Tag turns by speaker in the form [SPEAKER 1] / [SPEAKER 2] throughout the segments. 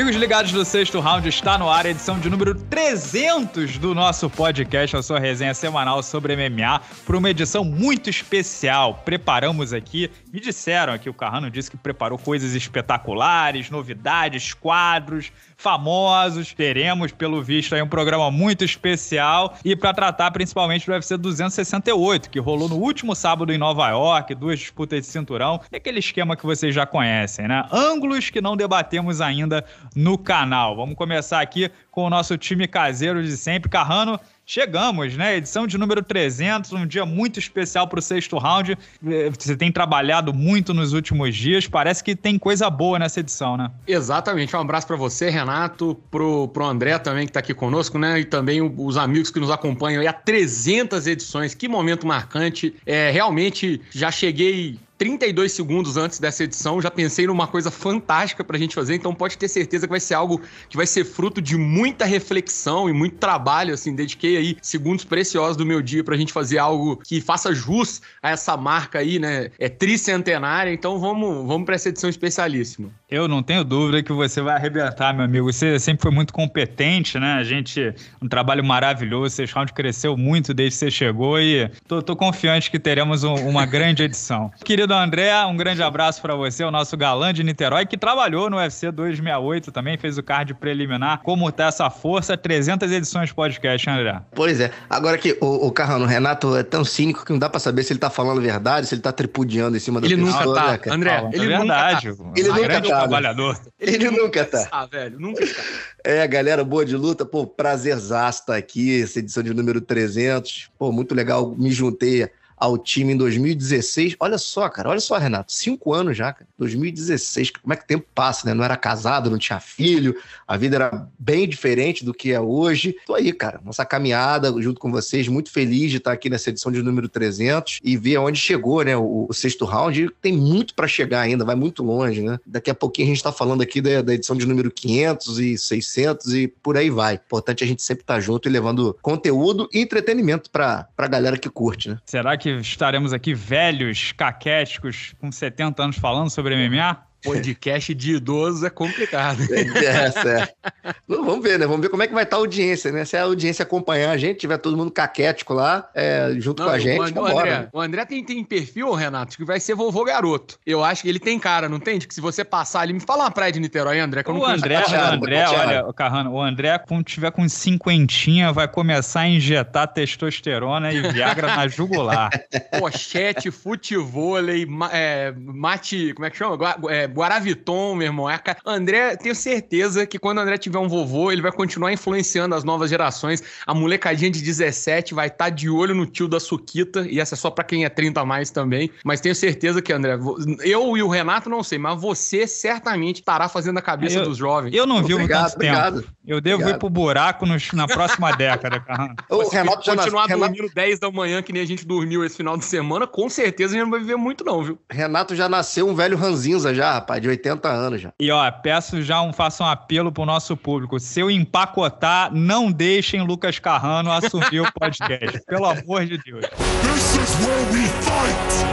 [SPEAKER 1] Amigos ligados do sexto round, está no ar a edição de número 300 do nosso podcast, a sua resenha semanal sobre MMA, para uma edição muito especial. Preparamos aqui, me disseram aqui, o Carrano disse que preparou coisas espetaculares, novidades, quadros, famosos. Teremos, pelo visto, aí um programa muito especial e para tratar principalmente do UFC 268, que rolou no último sábado em Nova York, duas disputas de cinturão, é aquele esquema que vocês já conhecem, né? Ângulos que não debatemos ainda no canal. Vamos começar aqui com o nosso time caseiro de sempre, Carrano. Chegamos, né? Edição de número 300, um dia muito especial para o sexto round. É, você tem trabalhado muito nos últimos dias, parece que tem coisa boa nessa edição, né?
[SPEAKER 2] Exatamente. Um abraço para você, Renato, pro, pro André também que está aqui conosco, né? E também os amigos que nos acompanham aí há 300 edições. Que momento marcante. É, realmente já cheguei 32 segundos antes dessa edição, já pensei numa coisa fantástica para a gente fazer, então pode ter certeza que vai ser algo que vai ser fruto de muita reflexão e muito trabalho, assim, dediquei aí segundos preciosos do meu dia para a gente fazer algo que faça jus a essa marca aí, né, é tricentenária, então vamos, vamos
[SPEAKER 1] para essa edição especialíssima. Eu não tenho dúvida que você vai arrebentar, meu amigo. Você sempre foi muito competente, né? A gente, um trabalho maravilhoso. O Round cresceu muito desde que você chegou e tô, tô confiante que teremos um, uma grande edição. Querido André, um grande abraço para você, o nosso galã de Niterói, que trabalhou no UFC 268 também, fez o card preliminar. Como tá essa força? 300 edições podcast, André.
[SPEAKER 3] Pois é. Agora que o, o Carrano, o Renato é tão cínico que não dá para saber se ele tá falando verdade, se ele tá tripudiando em cima da ele pessoa. Nunca tá. Né, André, ele, é nunca tá. André, ele nunca tá. Ele nunca tá trabalhador. Ele nunca tá.
[SPEAKER 2] Ah, velho, nunca está.
[SPEAKER 3] É, galera, boa de luta. Pô, prazerzaço estar tá aqui, essa edição de número 300. Pô, muito legal, me juntei ao time em 2016. Olha só, cara, olha só, Renato, cinco anos já, cara. 2016, como é que o tempo passa, né? Não era casado, não tinha filho, a vida era bem diferente do que é hoje. Tô aí, cara, nossa caminhada junto com vocês, muito feliz de estar aqui nessa edição de número 300 e ver aonde chegou, né? O, o sexto round tem muito para chegar ainda, vai muito longe, né? Daqui a pouquinho a gente tá falando aqui da, da edição de número 500 e 600 e por aí vai. Importante a gente sempre estar tá junto e levando conteúdo e entretenimento pra, pra galera que
[SPEAKER 1] curte, né? Será que estaremos aqui velhos, caquéticos, com 70 anos falando sobre MMA? Podcast de idosos é complicado. É,
[SPEAKER 2] é.
[SPEAKER 3] Vamos ver, né? Vamos ver como é que vai estar tá a audiência, né? Se a audiência acompanhar a gente, tiver todo mundo caquético lá, é, junto
[SPEAKER 2] Não, com a gente, o André, vambora, né? o André tem, tem perfil, Renato, que vai ser vovô garoto. Eu acho que ele tem cara, não tem? Que se você passar ali, me fala uma praia de Niterói, André, que eu não o André, tá o André, tá olha,
[SPEAKER 1] Carrano, o André, quando tiver com cinquentinha, vai começar a injetar testosterona e Viagra na jugular.
[SPEAKER 2] Pochete, futevôlei, é, mate, como é que chama? É, Guaraviton, meu irmão. É André, tenho certeza que quando o André tiver um vovô, ele vai continuar influenciando as novas gerações. A molecadinha de 17 vai estar tá de olho no tio da Suquita, e essa é só pra quem é 30 a mais também. Mas tenho certeza que, André, eu e o Renato não sei, mas você certamente estará fazendo a cabeça eu, dos jovens. Eu não vi obrigado, tanto obrigado,
[SPEAKER 1] Eu devo obrigado. ir pro buraco nos, na próxima década, Carrão. O Renato já continuar dormindo
[SPEAKER 2] Renato... 10 da manhã, que nem a gente dormiu esse final de semana, com certeza a gente não vai viver muito, não, viu? Renato já nasceu um velho ranzinza
[SPEAKER 3] já, rapaz, de 80 anos já.
[SPEAKER 1] E ó, peço já um, faço um apelo pro nosso público. Se eu empacotar, não deixem Lucas Carrano assumir o podcast. Pelo amor de Deus. This is where we fight!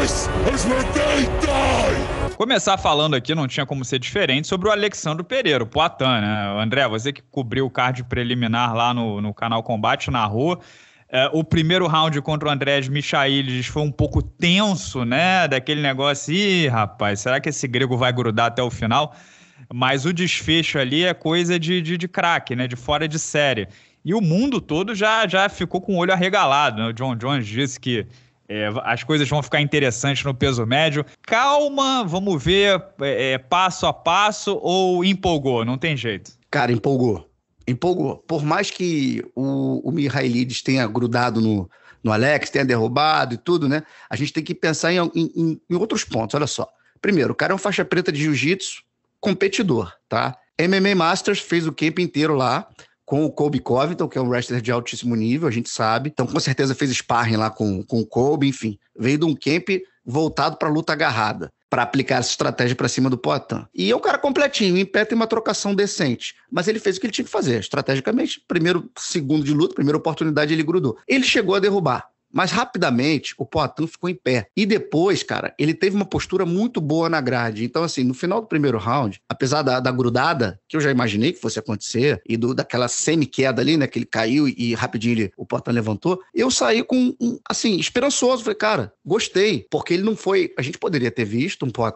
[SPEAKER 1] This is where they die! Começar falando aqui, não tinha como ser diferente, sobre o Alexandre Pereira, o Poitin, né? André, você que cobriu o card preliminar lá no, no canal Combate na Rua. É, o primeiro round contra o Andrés Michailis foi um pouco tenso, né? Daquele negócio, ih, rapaz, será que esse grego vai grudar até o final? Mas o desfecho ali é coisa de, de, de craque, né? De fora de série. E o mundo todo já, já ficou com o olho arregalado. Né? O John Jones disse que é, as coisas vão ficar interessantes no peso médio. Calma, vamos ver é, é passo a passo ou empolgou? Não tem jeito. Cara,
[SPEAKER 3] empolgou empolgou. Por mais que o, o Mihailides tenha grudado no, no Alex, tenha derrubado e tudo, né? A gente tem que pensar em, em, em outros pontos. Olha só. Primeiro, o cara é um faixa preta de jiu-jitsu, competidor, tá? MMA Masters fez o camp inteiro lá com o Kobe Covington, que é um wrestler de altíssimo nível, a gente sabe. Então, com certeza fez sparring lá com, com o Kobe, enfim. Veio de um camp voltado para luta agarrada para aplicar essa estratégia para cima do Poitin. E é um cara completinho, em pé tem uma trocação decente. Mas ele fez o que ele tinha que fazer, estrategicamente. Primeiro segundo de luta, primeira oportunidade, ele grudou. Ele chegou a derrubar. Mas rapidamente o Poitin ficou em pé. E depois, cara, ele teve uma postura muito boa na grade. Então, assim, no final do primeiro round, apesar da, da grudada, que eu já imaginei que fosse acontecer, e do, daquela semi-queda ali, né? Que ele caiu e, rapidinho ele, o Poitin levantou, eu saí com, um, assim, esperançoso. Falei, cara, gostei. Porque ele não foi. A gente poderia ter visto um Poitin,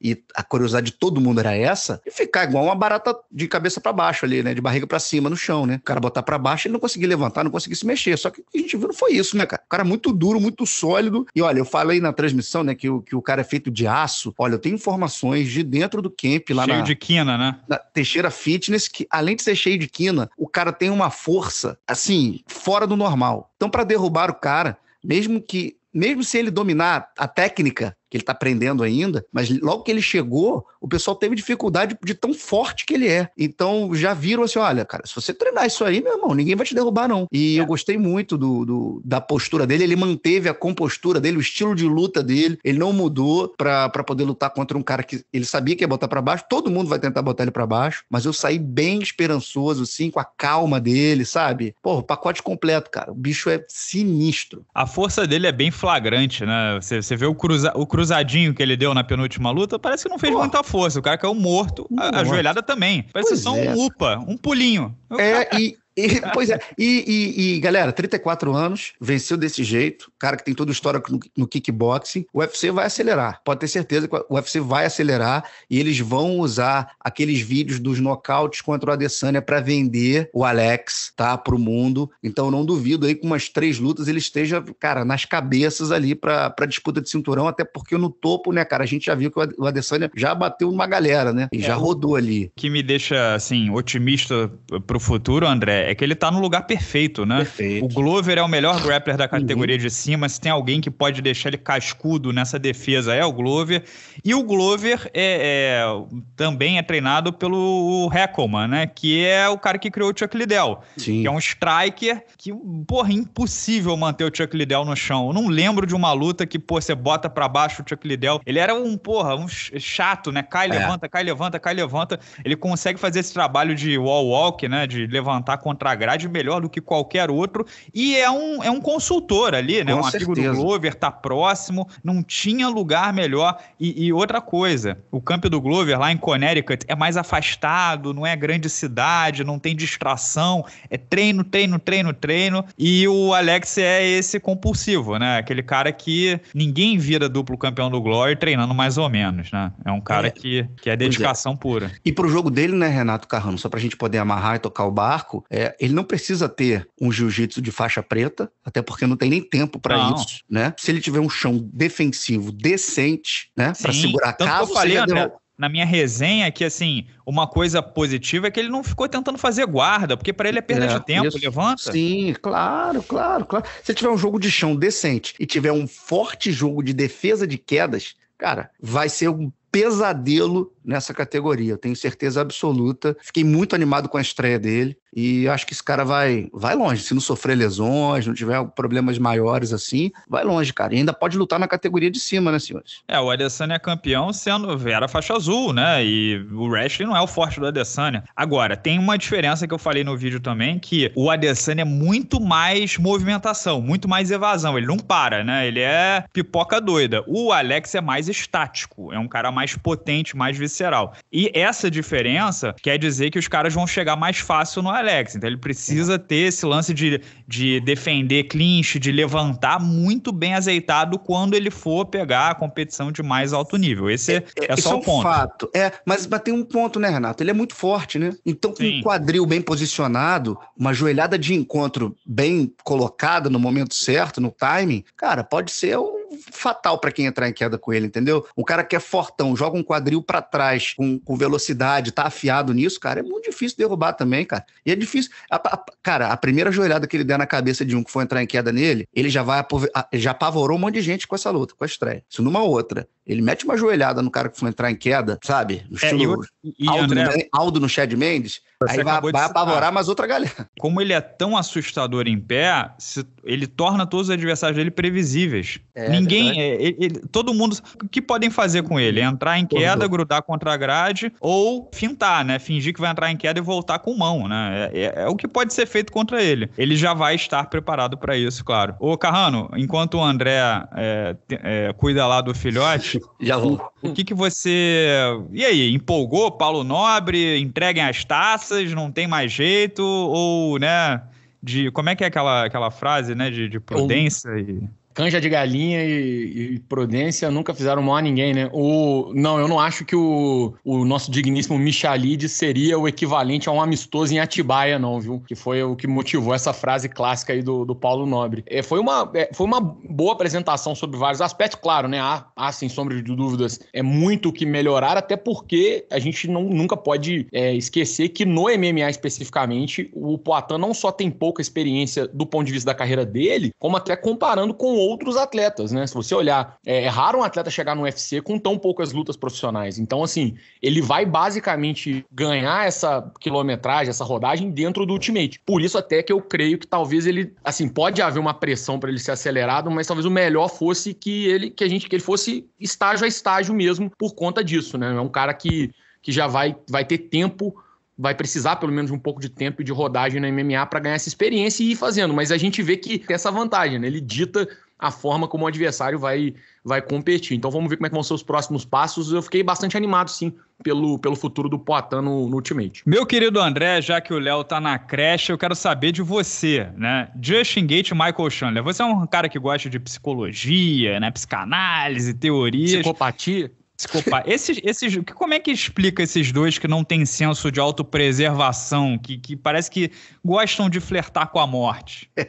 [SPEAKER 3] e a curiosidade de todo mundo era essa, e ficar igual uma barata de cabeça para baixo ali, né? De barriga para cima no chão, né? O cara botar para baixo, ele não conseguia levantar, não conseguia se mexer. Só que o que a gente viu não foi isso, né, cara? cara muito duro, muito sólido. E olha, eu falei na transmissão, né, que, o, que o cara é feito de aço. Olha, eu tenho informações de dentro do camp lá cheio na. de quina, né? Na Teixeira Fitness, que além de ser cheio de quina, o cara tem uma força, assim, fora do normal. Então, para derrubar o cara, mesmo que. Mesmo se ele dominar a técnica, que ele está aprendendo ainda, mas logo que ele chegou, o pessoal teve dificuldade de tão forte que ele é. Então já viram assim: olha, cara, se você treinar isso aí, meu irmão, ninguém vai te derrubar, não. E é. eu gostei muito do, do, da postura dele, ele manteve a compostura dele, o estilo de luta dele, ele não mudou para poder lutar contra um cara que ele sabia que ia botar para baixo, todo mundo vai tentar botar ele para baixo, mas eu saí bem esperançoso, assim, com a calma dele, sabe? Pô, o pacote completo, cara. O bicho é sinistro.
[SPEAKER 1] A força dele é bem flagrante, né? Você, você vê o, cruza, o cruzamento cruzadinho que ele deu na penúltima luta, parece que não fez Pô. muita força. O cara caiu morto, a, ajoelhada também. Parece pois só é. um upa, um
[SPEAKER 3] pulinho. É, e, e, pois é, e, e, e, galera, 34 anos, venceu desse jeito, cara que tem toda a história no, no kickboxing, o UFC vai acelerar, pode ter certeza que o UFC vai acelerar e eles vão usar aqueles vídeos dos nocautes contra o Adesanya para vender o Alex, tá, pro mundo, então não duvido aí que umas três lutas ele esteja, cara, nas cabeças ali pra, pra disputa de cinturão, até porque no topo, né, cara, a gente já viu que o Adesanya já bateu uma galera, né, e é, já rodou
[SPEAKER 1] ali. que me deixa, assim, otimista pro futuro, André, é, é, que ele tá no lugar perfeito, né? Perfeito. O Glover é o melhor uhum. grappler da categoria uhum. de cima. Se tem alguém que pode deixar ele cascudo nessa defesa, é o Glover. E o Glover é, é também é treinado pelo Heckelman, né? Que é o cara que criou o Chuck Liddell. Sim. Que é um striker que, porra, é impossível manter o Chuck Liddell no chão. Eu não lembro de uma luta que, pô, você bota para baixo o Chuck Liddell. Ele era um, porra, um chato, né? Cai, é. levanta, cai, levanta, cai, levanta. Ele consegue fazer esse trabalho de wall walk, né? De levantar com contra a grade melhor do que qualquer outro. E é um, é um consultor ali, né? Com um certeza. amigo do Glover, tá próximo, não tinha lugar melhor. E, e outra coisa, o campo do Glover lá em Connecticut é mais afastado, não é grande cidade, não tem distração, é treino, treino, treino, treino. E o Alex é esse compulsivo, né? Aquele cara que ninguém vira duplo campeão do Glory treinando mais ou menos, né? É um cara é. Que, que é, é. dedicação é. pura.
[SPEAKER 3] E pro jogo dele, né, Renato Carrano, só pra gente poder amarrar e tocar o barco, é é, ele não precisa ter um jiu-jitsu de faixa preta, até porque não tem nem tempo para isso, né? Se ele tiver um chão defensivo decente, né, para segurar Tanto caso, que eu falei, André,
[SPEAKER 1] na minha resenha que, assim, uma coisa positiva é que ele não ficou tentando fazer guarda, porque para ele é perda é, de tempo, isso, levanta.
[SPEAKER 3] Sim, claro, claro, claro. Se tiver um jogo de chão decente e tiver um forte jogo de defesa de quedas, cara, vai ser um pesadelo nessa categoria, eu tenho certeza absoluta. Fiquei muito animado com a estreia dele e acho que esse cara vai, vai longe. Se não sofrer lesões, não tiver problemas maiores assim, vai longe, cara. E ainda pode lutar na categoria de cima, né, senhores?
[SPEAKER 1] É, o Adesanya é campeão sendo era faixa azul, né? E o wrestling não é o forte do Adesanya. Agora, tem uma diferença que eu falei no vídeo também, que o Adesanya é muito mais movimentação, muito mais evasão. Ele não para, né? Ele é pipoca doida. O Alex é mais estático, é um cara mais potente, mais visceral. E essa diferença quer dizer que os caras vão chegar mais fácil no Alex. Então ele precisa ter esse lance de, de defender clinch, de levantar muito bem azeitado quando ele for pegar a competição de mais alto nível. Esse é, é, é só é o um ponto. fato. É, mas, mas
[SPEAKER 3] tem um ponto, né, Renato? Ele é muito forte, né?
[SPEAKER 1] Então, com Sim. um quadril
[SPEAKER 3] bem posicionado, uma joelhada de encontro bem colocada no momento certo, no timing, cara, pode ser um fatal para quem entrar em queda com ele, entendeu? Um cara que é fortão, joga um quadril para trás com, com, velocidade, tá afiado nisso, cara, é muito difícil derrubar também, cara. E é difícil. A, a, cara, a primeira joelhada que ele der na cabeça de um que for entrar em queda nele, ele já vai já apavorou um monte de gente com essa luta, com a estreia. Isso numa outra ele mete uma joelhada no cara que for entrar em queda, sabe? No é, estilo e, e Aldo, André, Aldo no Chad Mendes, aí vai, vai apavorar mais outra galera.
[SPEAKER 1] Como ele é tão assustador em pé, ele torna todos os adversários dele previsíveis. É, Ninguém, é, ele, todo mundo, o que podem fazer com ele? Entrar em queda, grudar contra a grade ou fintar, né? Fingir que vai entrar em queda e voltar com mão, né? É, é, é o que pode ser feito contra ele. Ele já vai estar preparado para isso, claro. Ô, Carrano, enquanto o André é, cuida lá do filhote, já vou. O que que você... E aí, empolgou Paulo Nobre? Entreguem as taças, não tem mais jeito? Ou, né, de... Como é que é aquela, aquela frase, né, de, de prudência Ou... e
[SPEAKER 2] canja de galinha e, e, prudência nunca fizeram mal a ninguém, né? O, não, eu não acho que o, o nosso digníssimo Michalides seria o equivalente a um amistoso em Atibaia, não, viu? Que foi o que motivou essa frase clássica aí do, do Paulo Nobre. É, foi, uma, é, foi uma boa apresentação sobre vários aspectos, claro, né? Há, há, sem sombra de dúvidas, é muito o que melhorar, até porque a gente não, nunca pode é, esquecer que no MMA especificamente, o Poitin não só tem pouca experiência do ponto de vista da carreira dele, como até comparando com outros atletas, né? Se você olhar, é, é raro um atleta chegar no UFC com tão poucas lutas profissionais. Então, assim, ele vai basicamente ganhar essa quilometragem, essa rodagem dentro do Ultimate. Por isso até que eu creio que talvez ele, assim, pode haver uma pressão para ele ser acelerado, mas talvez o melhor fosse que ele, que a gente, que ele fosse estágio a estágio mesmo por conta disso, né? É um cara que, que já vai, vai ter tempo vai precisar pelo menos um pouco de tempo e de rodagem na MMA para ganhar essa experiência e ir fazendo. Mas a gente vê que tem essa vantagem, né? Ele dita a forma como o adversário vai, vai competir. Então vamos ver como é que vão ser os próximos passos. Eu fiquei bastante animado, sim, pelo, pelo futuro do Poitin no, no Ultimate.
[SPEAKER 1] Meu querido André, já que o Léo tá na creche, eu quero saber de você, né? Justin Gate e Michael Chandler. Você é um cara que gosta de psicologia, né? Psicanálise, teorias. Psicopatia? Desculpa, esses, esses, como é que explica esses dois que não têm senso de autopreservação, que, que parece que gostam de flertar com a morte?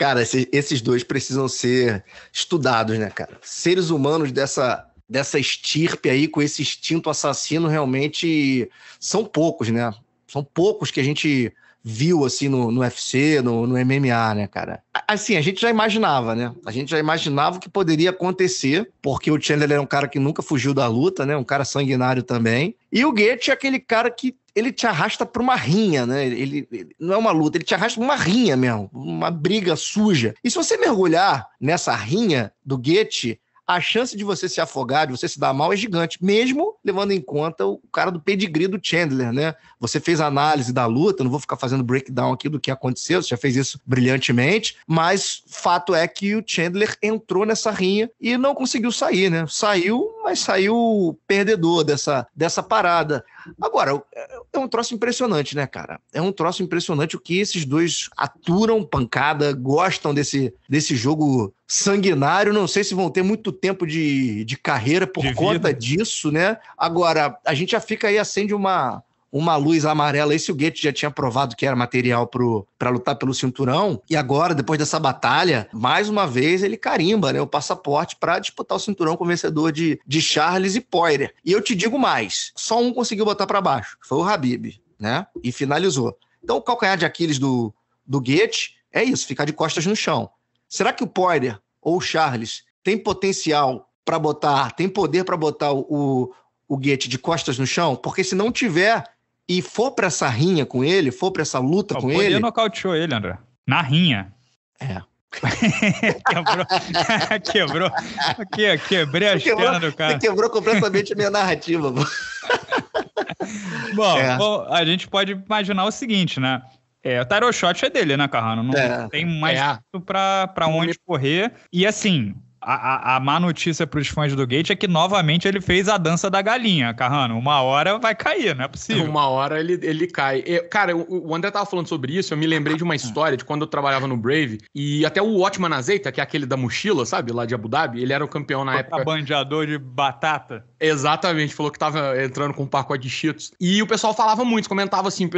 [SPEAKER 3] Cara, esses dois precisam ser estudados, né, cara? Seres humanos dessa, dessa estirpe aí, com esse instinto assassino, realmente são poucos, né? São poucos que a gente viu, assim, no, no UFC, no, no MMA, né, cara? Assim, a gente já imaginava, né? A gente já imaginava que poderia acontecer, porque o Chandler é um cara que nunca fugiu da luta, né? Um cara sanguinário também. E o Goethe é aquele cara que ele te arrasta para uma rinha, né? Ele, ele, não é uma luta, ele te arrasta pra uma rinha mesmo, uma briga suja. E se você mergulhar nessa rinha do Goethe, a chance de você se afogar, de você se dar mal, é gigante, mesmo levando em conta o cara do pedigree do Chandler, né? Você fez análise da luta, não vou ficar fazendo breakdown aqui do que aconteceu, você já fez isso brilhantemente, mas fato é que o Chandler entrou nessa rinha e não conseguiu sair, né? Saiu, mas saiu perdedor dessa, dessa parada. Agora, é um troço impressionante, né, cara? É um troço impressionante o que esses dois aturam pancada, gostam desse, desse jogo sanguinário. Não sei se vão ter muito tempo de, de carreira por de conta vida. disso, né? Agora, a gente já fica aí, acende uma, uma luz amarela. Esse o Goethe já tinha provado que era material para lutar pelo cinturão. E agora, depois dessa batalha, mais uma vez ele carimba né, o passaporte para disputar o cinturão com o vencedor de, de Charles e Poirier. E eu te digo mais: só um conseguiu botar para baixo, foi o Habib, né? E finalizou. Então, o calcanhar de Aquiles do, do Goethe é isso: ficar de costas no chão. Será que o Poirier ou o Charles tem potencial para botar, tem poder para botar o, o Goethe de costas no chão? Porque se não tiver, e for para essa rinha com ele,
[SPEAKER 1] for para essa luta com ele. Ele nocauteou ele, André. Na rinha. É. quebrou, quebrou, que, quebrei a perna do cara. Você
[SPEAKER 3] quebrou completamente a minha narrativa.
[SPEAKER 1] bom, é. bom, a gente pode imaginar o seguinte, né? É, o Tyro Shot é dele, né, Carrano? Não é. tem mais é. para onde correr. E assim, a, a, má notícia para os fãs do Gate é que novamente ele fez a dança da galinha, Carrano. Uma hora vai cair, não é possível.
[SPEAKER 2] Uma hora ele, ele cai. Eu, é, cara, o, André tava falando sobre isso, eu me lembrei de uma ah. história de quando eu trabalhava no Brave e até o Otman Azeita, que é aquele da mochila, sabe, lá de Abu Dhabi, ele era o campeão na o época.
[SPEAKER 1] Bandeador de batata.
[SPEAKER 2] Exatamente, falou que tava entrando com um pacote de Cheetos. E o pessoal falava muito, comentava assim,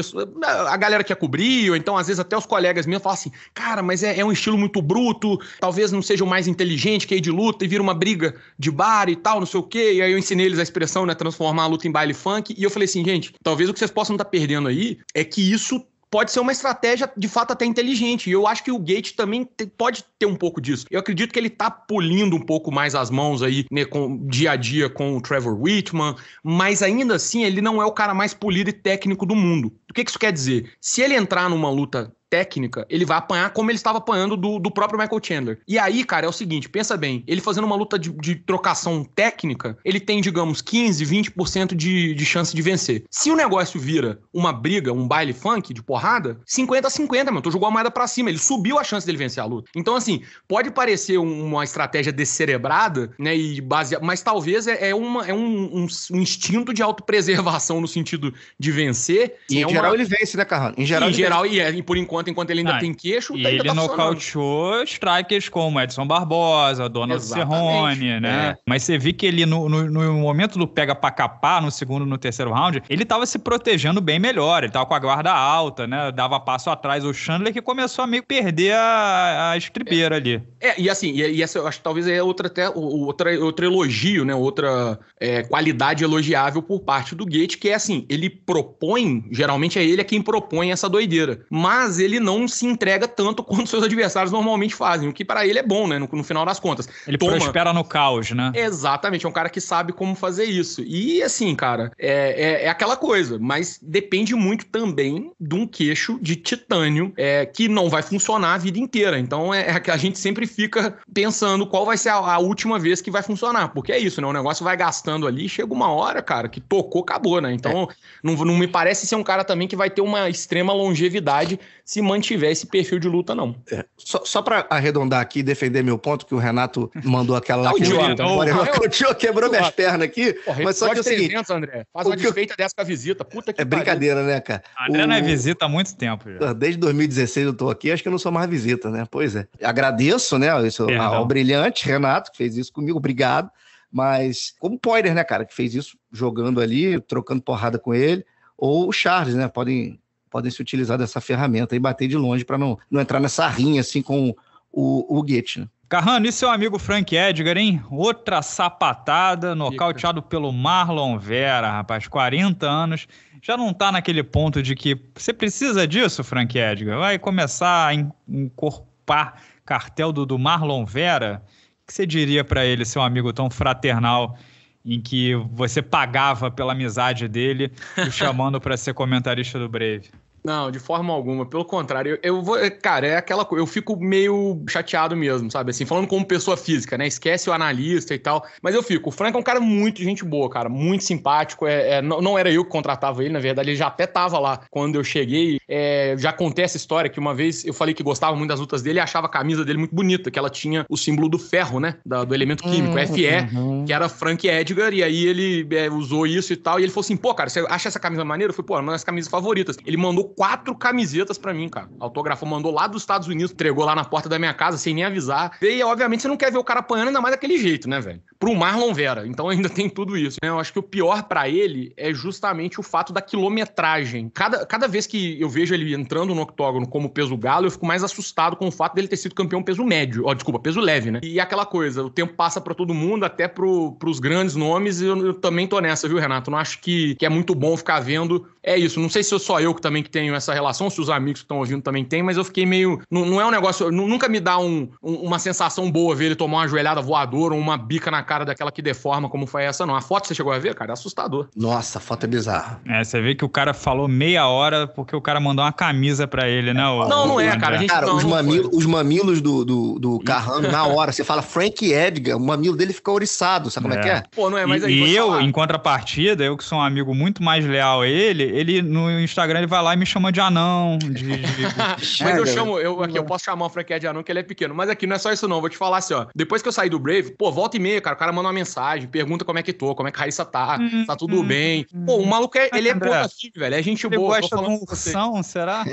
[SPEAKER 2] a galera que a cobrir, ou então às vezes até os colegas meus falavam assim, cara, mas é, é, um estilo muito bruto, talvez não seja o mais inteligente que aí é de luta e vira uma briga de bar e tal, não sei o quê. E aí eu ensinei eles a expressão, né, transformar a luta em baile funk. E eu falei assim, gente, talvez o que vocês possam estar tá perdendo aí é que isso pode ser uma estratégia de fato até inteligente. E eu acho que o Gate também te, pode ter um pouco disso. Eu acredito que ele tá polindo um pouco mais as mãos aí, né, com, dia a dia com o Trevor Whitman, mas ainda assim ele não é o cara mais polido e técnico do mundo. O que, que isso quer dizer? Se ele entrar numa luta técnica, ele vai apanhar como ele estava apanhando do, do próprio Michael Chandler. E aí, cara, é o seguinte, pensa bem, ele fazendo uma luta de, de trocação técnica, ele tem, digamos, 15, 20% de, de chance de vencer. Se o negócio vira uma briga, um baile funk de porrada, 50 a 50, meu, tu jogou a moeda para cima, ele subiu a chance dele vencer a luta. Então, assim, pode parecer uma estratégia descerebrada, né, e base, mas talvez é, é, uma, é um, um, um, instinto de autopreservação no sentido de vencer. E, em é geral uma... ele vence, né, Carrano? Em geral, em geral e é, e por enquanto enquanto, enquanto ele ainda ah, tem queixo, e tá, ele tá
[SPEAKER 1] nocauteou strikers como Edson Barbosa, Donald Cerrone, né? É. Mas você viu que ele, no, no, no, momento do pega pra capar, no segundo, no terceiro round, ele tava se protegendo bem melhor, ele tava com a guarda alta, né? Dava passo atrás o Chandler, que começou a meio perder a, a estribeira é, ali.
[SPEAKER 2] É, e assim, e, e essa, eu acho que talvez é outra, até, outra, outro elogio, né? Outra é, qualidade elogiável por parte do Gate, que é assim, ele propõe, geralmente é ele é quem propõe essa doideira, mas ele ele não se entrega tanto quanto seus adversários normalmente fazem, o que para ele é bom, né? No, no final das contas. Ele Toma... prospera no caos, né? Exatamente, é um cara que sabe como fazer isso. E assim, cara, é, é, é aquela coisa, mas depende muito também de um queixo de titânio é, que não vai funcionar a vida inteira. Então é, é que a gente sempre fica pensando qual vai ser a, a, última vez que vai funcionar, porque é isso, né? O negócio vai gastando ali, chega uma hora, cara, que tocou, acabou, né? Então é. não, não me parece ser um cara também que vai ter uma extrema longevidade se mantivesse mantiver esse perfil de luta, não. É. Só, só para arredondar aqui e defender
[SPEAKER 3] meu ponto, que o Renato mandou aquela tá lá que o tio quebrou minhas pernas aqui. Porra, mas só que é o seguinte.
[SPEAKER 2] André. Faz uma desfeita eu...
[SPEAKER 3] dessa com a visita. Puta que É brincadeira, pariu. né, cara? André o... não é visita há muito tempo. Já. Desde 2016 eu tô aqui, acho que eu não sou mais visita, né? Pois é. Agradeço, né, isso, ao brilhante Renato, que fez isso comigo. Obrigado. Mas como Poirier, né, cara, que fez isso jogando ali, trocando porrada com ele, ou o Charles, né? Podem podem se utilizar dessa ferramenta e bater de longe para não, não entrar nessa rinha assim com o, o Get. Né?
[SPEAKER 1] Carrano, e seu amigo Frank Edgar, hein? Outra sapatada, nocauteado pelo Marlon Vera, rapaz, 40 anos. Já não tá naquele ponto de que você precisa disso, Frank Edgar? Vai começar a encorpar cartel do, do Marlon Vera? O que você diria para ele, seu amigo tão fraternal, em que você pagava pela amizade dele, o chamando para ser comentarista do Brave?
[SPEAKER 2] Não, de forma alguma. Pelo contrário, eu, eu vou. Cara, é aquela coisa. Eu fico meio chateado mesmo, sabe? Assim, falando como pessoa física, né? Esquece o analista e tal. Mas eu fico. O Frank é um cara muito gente boa, cara. Muito simpático. É, é não, não, era eu que contratava ele, na verdade. Ele já até tava lá quando eu cheguei. É, já contei essa história que uma vez eu falei que gostava muito das lutas dele e achava a camisa dele muito bonita, que ela tinha o símbolo do ferro, né? Da, do elemento químico, hum, uhum, FE, que era Frank Edgar. E aí ele é, usou isso e tal. E ele falou assim: pô, cara, você acha essa camisa maneira? Eu falei, pô, é uma das camisas favoritas. Ele mandou quatro camisetas para mim, cara. Autografou, mandou lá dos Estados Unidos, entregou lá na porta da minha casa sem nem avisar. E, obviamente, você não quer ver o cara apanhando ainda mais daquele jeito, né, velho? Pro Marlon Vera. Então ainda tem tudo isso. Né? Eu acho que o pior para ele é justamente o fato da quilometragem. Cada, cada vez que eu vejo ele entrando no octógono como peso galo, eu fico mais assustado com o fato dele ter sido campeão peso médio. Ó, oh, desculpa, peso leve, né? E aquela coisa, o tempo passa para todo mundo, até pro, pros grandes nomes, e eu, eu também tô nessa, viu, Renato? Não acho que, que é muito bom ficar vendo. É isso, não sei se eu sou eu que também que tem tenho essa relação, se os amigos que estão ouvindo também têm, mas eu fiquei meio. Não, não é um negócio. Nunca me dá um, um, uma sensação boa ver ele tomar uma joelhada voadora ou uma bica na cara daquela que deforma, como foi essa, não. A foto você chegou a ver, cara? É assustador.
[SPEAKER 1] Nossa, a foto é bizarra. É, você vê que o cara falou meia hora porque o cara mandou uma camisa pra ele, né? O, não, não é, cara. Gente, cara, não, os, não os, mamilos do, do, do Carrano, na hora, você fala
[SPEAKER 3] Frank Edgar, o mamilo dele fica oriçado, sabe como é que é? é? Pô, não é, mas aí, e eu, falar. em
[SPEAKER 1] contrapartida, eu que sou um amigo muito mais leal a ele, ele no Instagram ele vai lá e me chama de anão. De... É, mas é, eu chamo,
[SPEAKER 2] eu, aqui eu posso chamar o Frank de anão, que ele é pequeno. Mas aqui não é só isso, não. Vou te falar assim, ó. Depois que eu saí do Brave, pô, volta e meia, cara. O cara manda uma mensagem, pergunta como é que tô, como é que a Raíssa tá,
[SPEAKER 1] hum, tá tudo hum, bem. Hum. Pô, o maluco é, ele é bom assim, velho. É gente boa. Gosta de um ursão, será?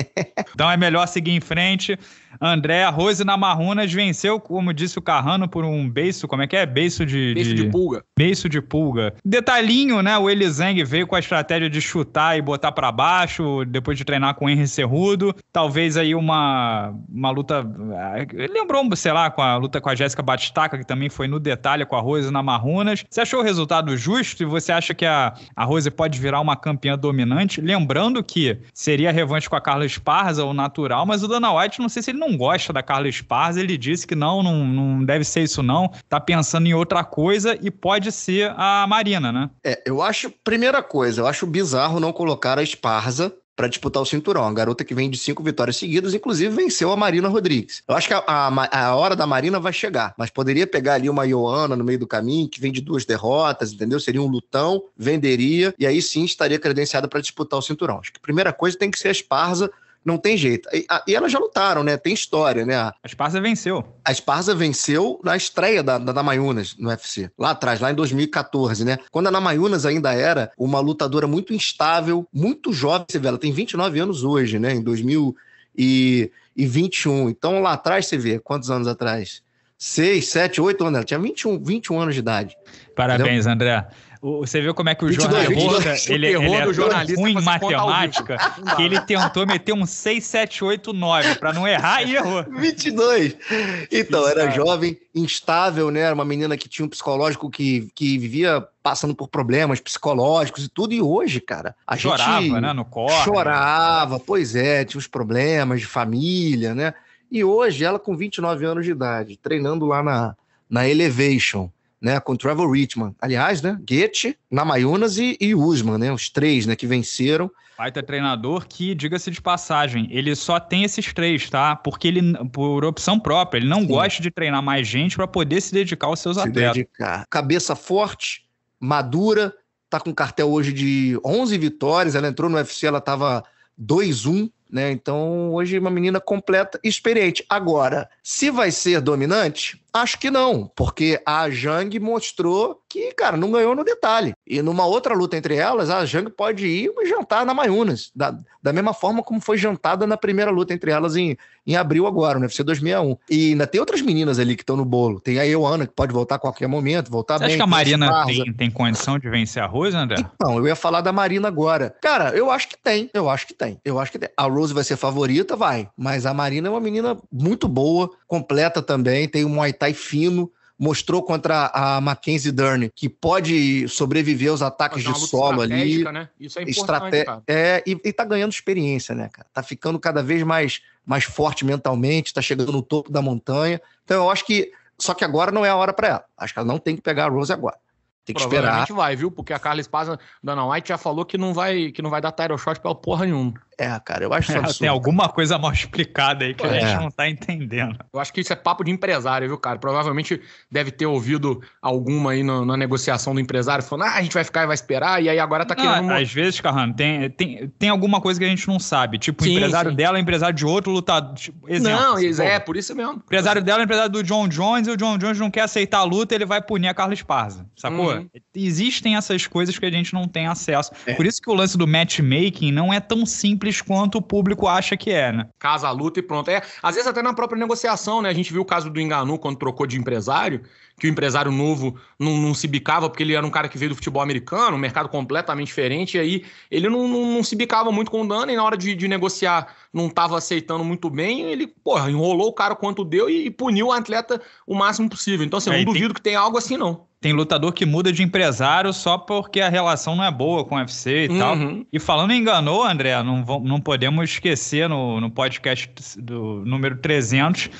[SPEAKER 1] então é melhor seguir em frente. André a na Marrunas venceu, como disse o Carrano, por um beiço, como é que é? Beiço de... Beiço de, de pulga. Beiço de pulga. Detalhinho, né? O Elizeng veio com a estratégia de chutar e botar para baixo, depois de treinar com o Henry Cerrudo. Talvez aí uma, uma luta... Eh, lembrou, sei lá, com a luta com a Jéssica Batistaca, que também foi no detalhe com a Rose na Marrunas. Você achou o resultado justo e você acha que a Rose pode virar uma campeã dominante? Lembrando que seria revanche com a Carla Esparza, o natural, mas o Dana White, não sei se ele ele não gosta da Carla Esparza, ele disse que não, não, não deve ser isso não, tá pensando em outra coisa e pode ser a Marina, né? É, eu acho, primeira coisa, eu acho bizarro não colocar a Esparza para disputar o cinturão.
[SPEAKER 3] A garota que vem de cinco vitórias seguidas, inclusive venceu a Marina Rodrigues. Eu acho que a, a, a, hora da Marina vai chegar, mas poderia pegar ali uma Ioana no meio do caminho, que vem de duas derrotas, entendeu? Seria um lutão, venderia, e aí sim estaria credenciada para disputar o cinturão. Acho que a primeira coisa tem que ser a Esparza não tem jeito. E, a, e, elas já lutaram, né? Tem história, né? A Esparza venceu. A Esparza venceu na estreia da, da Namayunas no UFC, lá atrás, lá em 2014, né? Quando a Namayunas ainda era uma lutadora muito instável, muito jovem, você vê, ela tem 29 anos hoje, né? Em 2021. Então lá atrás, você vê, quantos anos atrás? Seis, sete, oito anos, ela tinha 21, 21 anos de idade. Parabéns,
[SPEAKER 1] entendeu? André. Você viu como é que o 22, jornalista, ele, errou é tão ruim em matemática que ele tentou meter um 6, 7, 8, 9 para não errar e errou. 22. Então,
[SPEAKER 3] era jovem, instável, né? Era uma menina que tinha um psicológico que, que vivia passando por problemas psicológicos e tudo. E hoje, cara, a chorava, gente... Chorava, né? No corre. Né? Chorava, né? pois é. Tinha os problemas de família, né? E hoje, ela com 29 anos de idade, treinando lá na, na Elevation, né, com Trevor Richman. Aliás, né, Goethe, Namayunas e, e Usman, né, os três, né, que venceram.
[SPEAKER 1] Baita treinador que, diga-se de passagem, ele só tem esses três, tá? Porque ele, por opção própria, ele não Sim. gosta de treinar mais gente para poder se dedicar aos seus se atletas. Dedicar. Cabeça forte, madura,
[SPEAKER 3] tá com cartel hoje de 11 vitórias, ela entrou no UFC, ela tava 2-1, né? Então, hoje é uma menina completa, experiente. Agora, se vai ser dominante, Acho que não, porque a Jang mostrou que, cara, não ganhou no detalhe. E numa outra luta entre elas, a Jang pode ir jantar na Mayunas, da, da mesma forma como foi jantada na primeira luta entre elas em, em abril agora, no UFC 261. E ainda tem outras meninas ali que estão no bolo. Tem a Ioana, que pode voltar a qualquer momento, voltar Você bem. Acho que a Marina tem,
[SPEAKER 1] tem, condição de vencer a Rose, André? Não, eu ia falar da
[SPEAKER 3] Marina agora. Cara, eu acho que tem, eu acho que tem, eu acho que tem. A Rose vai ser favorita, vai, mas a Marina é uma menina muito boa, completa também, tem um Muay Muay fino, mostrou contra a Mackenzie Dern que pode sobreviver aos ataques de solo ali. Né? Isso é importante, É, e, e tá ganhando experiência, né, cara? Tá ficando cada vez mais, mais forte mentalmente, tá chegando no topo da montanha. Então eu acho
[SPEAKER 2] que. Só que agora não é a hora para ela. Acho que ela não tem que pegar a Rose agora. Tem que Provavelmente esperar. vai, viu? Porque a Carla Espasa da White já falou que não vai, que não vai dar title shot pra porra nenhuma. É, cara, eu acho que é, Tem
[SPEAKER 1] alguma coisa mal explicada aí que é. a gente não tá entendendo. Eu acho que isso é papo de empresário,
[SPEAKER 2] viu, cara? Provavelmente deve ter ouvido alguma aí no, na negociação do empresário falando, ah, a gente vai ficar e vai esperar, e aí agora tá não, querendo... Às
[SPEAKER 1] vezes, Carrano, tem, tem, tem alguma coisa que a gente não sabe. Tipo, sim, o empresário sim. dela é empresário de outro lutador. Tipo, exemplo, não, assim, é, pô, por isso mesmo. O empresário dela é empresário do John Jones, e o John Jones não quer aceitar a luta, ele vai punir a Carla Esparza, sacou? Uhum. Existem essas coisas que a gente não tem acesso. É. Por isso que o lance do matchmaking não é tão simples quanto o público acha que é, né? Casa, luta e pronto. É, às vezes até na própria negociação, né? A gente viu o caso do Enganu
[SPEAKER 2] quando trocou de empresário, que o empresário novo não, não, se bicava porque ele era um cara que veio do futebol americano, um mercado completamente diferente, e aí ele não, não, não se bicava muito com o dani e na hora de, de negociar não estava aceitando muito bem, ele, porra, enrolou o cara quanto deu e, e puniu o atleta
[SPEAKER 1] o máximo possível. Então, assim, é, não duvido tem, que tem algo assim, não. Tem lutador que muda de empresário só porque a relação não é boa com o UFC e uhum. tal. E falando em enganou, André, não, não podemos esquecer no, no podcast do número 300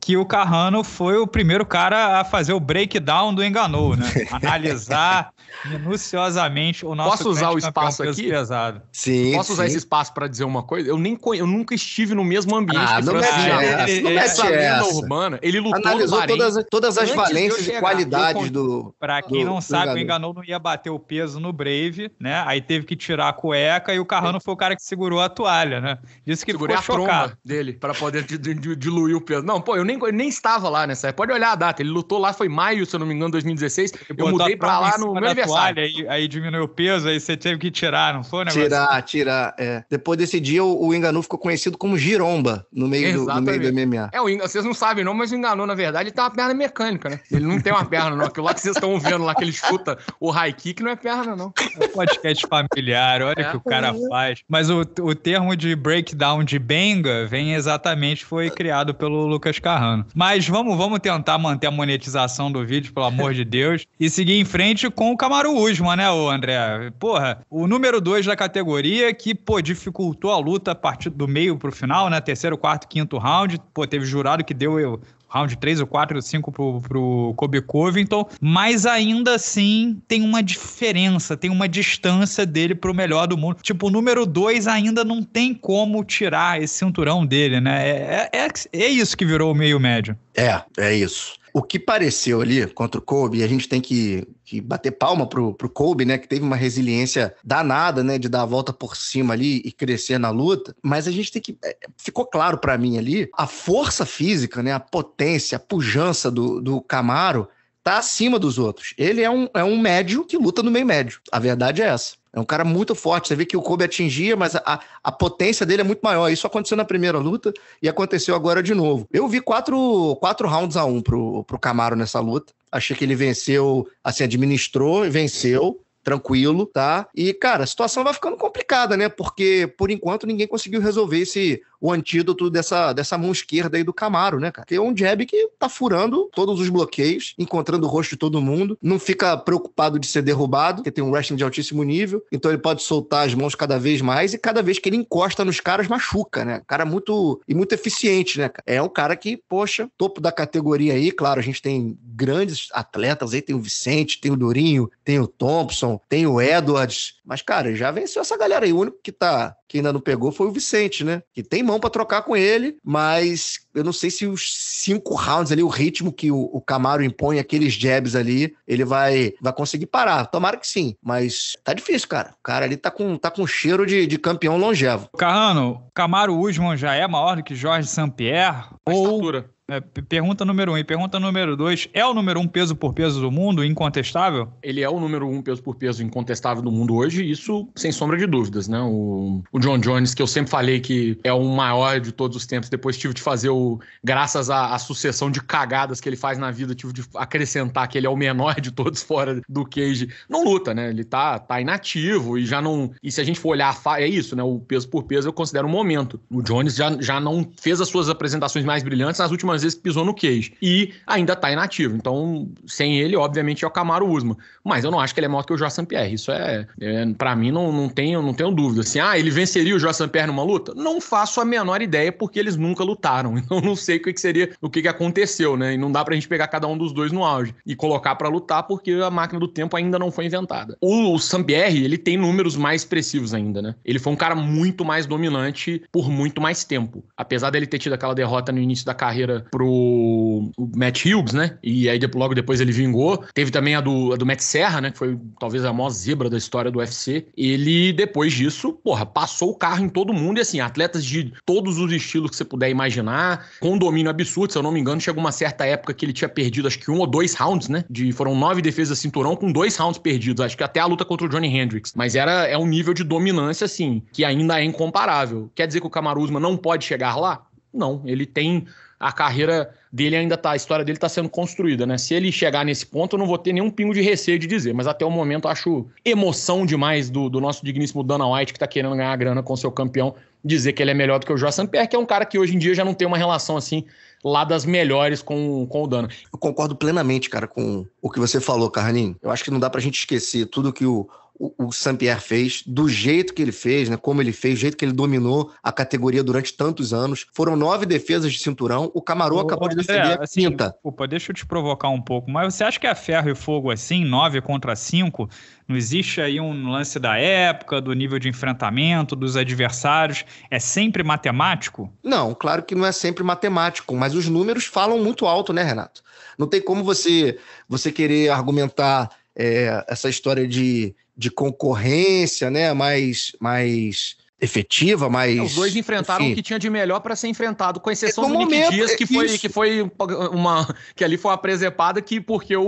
[SPEAKER 1] que o Carrano foi o primeiro cara a fazer o breakdown do Enganou, né? Analisar minuciosamente o nosso Posso usar o espaço aqui? Pesado. Sim. Posso sim. usar esse espaço para dizer uma coisa? Eu nem
[SPEAKER 2] eu nunca estive no mesmo ambiente ah, que não mete, ele, não essa lenda essa. urbana, ele lutou Analisou Bahrein, todas, todas as valências e qualidades
[SPEAKER 1] do Para quem do, não sabe, o Enganou não ia bater o peso no Brave, né? Aí teve que tirar a cueca e o Carrano é. foi o cara que segurou a toalha, né? Disse que Segurei ficou a chocado dele para poder diluir o peso. Não, pô, eu nem nem, nem estava lá nessa
[SPEAKER 2] época. Pode olhar a data. Ele lutou lá, foi maio, se eu não me engano, 2016. Eu mudei pra lá no meu aniversário.
[SPEAKER 1] aí, aí, diminuiu o peso, aí você teve que tirar, não foi, né? Tirar,
[SPEAKER 2] tirar. É. Depois desse dia, o, o Enganu
[SPEAKER 3] ficou conhecido como Giromba no meio, do, no meio do MMA.
[SPEAKER 2] É, o, vocês não sabem, não, mas o Enganu, na verdade, ele tem tá uma perna mecânica, né? Ele não tem uma perna, não. Aquilo lá que vocês estão vendo lá, que ele chuta o high kick, não é perna, não.
[SPEAKER 1] É um podcast familiar, olha o é. que o cara é. faz. Mas o, o termo de breakdown de Benga vem exatamente, foi criado pelo Lucas Carvalho esbarrando. Mas vamos, vamos tentar manter a monetização do vídeo, pelo amor de Deus, e seguir em frente com o Camaro Usman, né, ô André? Porra, o número 2 da categoria que, pô, dificultou a luta a partir do meio pro final, né? Terceiro, quarto, quinto round. Pô, teve jurado que deu eu, round 3 ou 4 ou 5 pro, pro Kobe Covington, mas ainda assim tem uma diferença, tem uma distância dele pro melhor do mundo. Tipo, o número 2 ainda não tem como tirar esse cinturão dele, né? É, é, é, é isso que virou o meio médio.
[SPEAKER 3] É, é isso o que pareceu ali contra o Kobe, a gente tem que, que bater palma pro, pro Kobe, né? Que teve uma resiliência danada, né? De dar a volta por cima ali e crescer na luta. Mas a gente tem que. É, ficou claro para mim ali a força física, né? A potência, a pujança do, do Camaro tá acima dos outros. Ele é um, é um médio que luta no meio médio. A verdade é essa. É um cara muito forte. Você vê que o Kobe atingia, mas a, a potência dele é muito maior. Isso aconteceu na primeira luta e aconteceu agora de novo. Eu vi quatro, quatro rounds a um pro, pro Camaro nessa luta. Achei que ele venceu, assim, administrou e venceu tranquilo, tá? E, cara, a situação vai ficando complicada, né? Porque, por enquanto, ninguém conseguiu resolver esse o antídoto dessa, dessa mão esquerda aí do Camaro, né, cara? Que é um jab que tá furando todos os bloqueios, encontrando o rosto de todo mundo, não fica preocupado de ser derrubado, porque tem um wrestling de altíssimo nível, então ele pode soltar as mãos cada vez mais e cada vez que ele encosta nos caras, machuca, né? Cara muito e muito eficiente, né? É um cara que, poxa, topo da categoria aí, claro, a gente tem grandes atletas aí, tem o Vicente, tem o Durinho, tem o Thompson, tem o Edwards. Mas, cara, já venceu essa galera aí. O único que tá que ainda não pegou foi o Vicente, né? Que tem mão para trocar com ele, mas eu não sei se os cinco rounds ali, o ritmo que o, o, Camaro impõe, aqueles jabs ali, ele vai, vai conseguir parar. Tomara que sim, mas tá difícil, cara. O cara ali tá com, tá com cheiro de, de campeão longevo.
[SPEAKER 1] Carrano, Camaro Usman já é maior do que Jorge Sampierre? Ou... Estatura. É, pergunta número um. E pergunta número dois: é o número um peso por peso do mundo, incontestável? Ele é o número um peso por peso
[SPEAKER 2] incontestável do mundo hoje, isso sem sombra de dúvidas, né? O, o John Jones, que eu sempre falei que é o maior de todos os tempos. Depois tive de fazer o. Graças à, sucessão de cagadas que ele faz na vida, tive de acrescentar que ele é o menor de todos fora do Cage. Não luta, né? Ele tá, tá inativo e já não. E se a gente for olhar, é isso, né? O peso por peso eu considero um momento. O Jones já, já não fez as suas apresentações mais brilhantes nas últimas vezes que pisou no Cage. E ainda tá inativo. Então, sem ele, obviamente, é o Camaro Usman. Mas eu não acho que ele é maior que o Jorge Pierre. Isso é. é para mim, não, não, tenho, não tenho dúvida. Assim, ah, ele vem venceria o João Samper numa luta? Não faço a menor ideia, porque eles nunca lutaram. Então não sei o que, que seria, o que, que aconteceu, né? E não dá pra gente pegar cada um dos dois no auge e colocar para lutar, porque a máquina do tempo ainda não foi inventada. O, o Sambier, ele tem números mais expressivos ainda, né? Ele foi um cara muito mais dominante por muito mais tempo. Apesar dele ter tido aquela derrota no início da carreira pro Matt Hughes, né? E aí logo depois ele vingou. Teve também a do, a do Matt Serra, né? Que foi talvez a maior zebra da história do UFC. Ele, depois disso, porra, passou passou o carro em todo mundo e assim, atletas de todos os estilos que você puder imaginar, com um domínio absurdo, se eu não me engano, chegou uma certa época que ele tinha perdido acho que um ou dois rounds, né? De, foram nove defesas cinturão com dois rounds perdidos, acho que até a luta contra o Johnny Hendricks. Mas era é um nível de dominância, assim, que ainda é incomparável. Quer dizer que o Camaruzma não pode chegar lá? Não, ele tem a carreira dele ainda tá, a história dele está sendo construída, né? Se ele chegar nesse ponto, eu não vou ter nenhum pingo de receio de dizer, mas até o momento acho emoção demais do, do nosso digníssimo Dana White, que está querendo ganhar grana com seu campeão, dizer que ele é melhor do que o Jorge pierre é que é um cara que hoje em dia já não tem uma relação assim lá das melhores com, com o Dana. Eu concordo plenamente, cara, com o que você falou, Carlinhos. Eu acho que não dá pra gente esquecer tudo que o
[SPEAKER 3] o, o Saint-Pierre fez, do jeito que ele fez, né, como ele fez, o jeito que ele dominou a categoria durante tantos anos. Foram nove defesas de cinturão, o Camarão acabou de defender a assim, quinta.
[SPEAKER 1] Desculpa, deixa eu te provocar um pouco, mas você acha que é ferro e fogo assim, nove contra cinco? Não existe aí um lance da época, do nível de enfrentamento, dos adversários? É sempre matemático?
[SPEAKER 3] Não, claro que não é sempre matemático, mas os números falam muito alto, né, Renato? Não tem como você, você querer argumentar é, essa história de de concorrência, né? Mais, mais efetiva, mais é, Os dois enfrentaram enfim. o que
[SPEAKER 2] tinha de melhor para ser enfrentado, com exceção é, do momento, Nick Dias, que é foi, que foi uma. que ali foi uma presepada que, porque o,